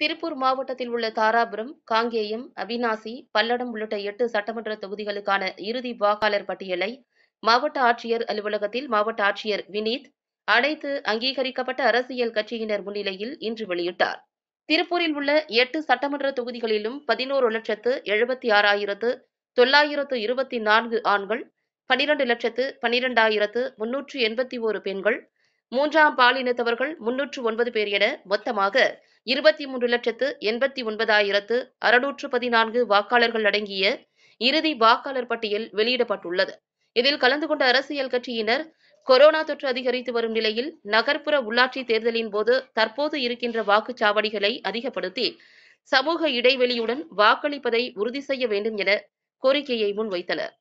திருப்பூர் மாவட்டத்தில் உள்ள தாராபுரம் காங்கேயம் அவினாசி பல்லடம் உள்ளிட்ட எட்டு சட்டமன்ற தொகுதிகளுக்கான இறுதி வாக்காளர் பட்டியலை மாவட்ட ஆட்சியர் அலுவலகத்தில் மாவட்ட ஆட்சியர் வினீத் அனைத்து அங்கீகரிக்கப்பட்ட அரசியல் கட்சியினர் முன்னிலையில் இன்று வெளியிட்டார் திருப்பூரில் உள்ள எட்டு சட்டமன்ற தொகுதிகளிலும் பதினோரு லட்சத்து எழுபத்தி ஆறாயிரத்து தொள்ளாயிரத்து இருபத்தி நான்கு ஆண்கள் பனிரெண்டு லட்சத்து பனிரெண்டாயிரத்து முன்னூற்று எண்பத்தி ஓரு பெண்கள் மூன்றாம் பாலினத்தவர்கள் முன்னூற்று ஒன்பது பேர் என மொத்தமாக இருபத்தி மூன்று லட்சத்து எண்பத்தி ஒன்பதாயிரத்து அறுநூற்று பதினான்கு வாக்காளர்கள் அடங்கிய இறுதி வாக்காளர் பட்டியல் வெளியிடப்பட்டுள்ளது இதில் கலந்து கொண்ட அரசியல் கட்சியினர் கொரோனா தொற்று அதிகரித்து வரும் நிலையில் நகர்ப்புற உள்ளாட்சி தேர்தலின் போது தற்போது இருக்கின்ற வாக்குச்சாவடிகளை அதிகப்படுத்தி சமூக இடைவெளியுடன் வாக்களிப்பதை உறுதி செய்ய வேண்டும் என கோரிக்கையை முன்வைத்தனர்